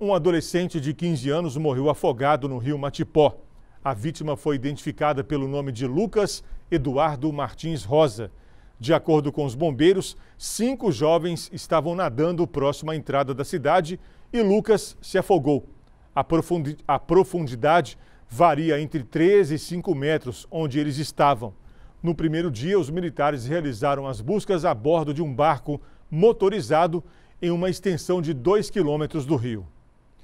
Um adolescente de 15 anos morreu afogado no rio Matipó. A vítima foi identificada pelo nome de Lucas Eduardo Martins Rosa. De acordo com os bombeiros, cinco jovens estavam nadando próximo à entrada da cidade e Lucas se afogou. A, profundidade varia entre 13 e 5 metros onde eles estavam. No primeiro dia, os militares realizaram as buscas a bordo de um barco motorizado em uma extensão de 2 quilômetros do rio.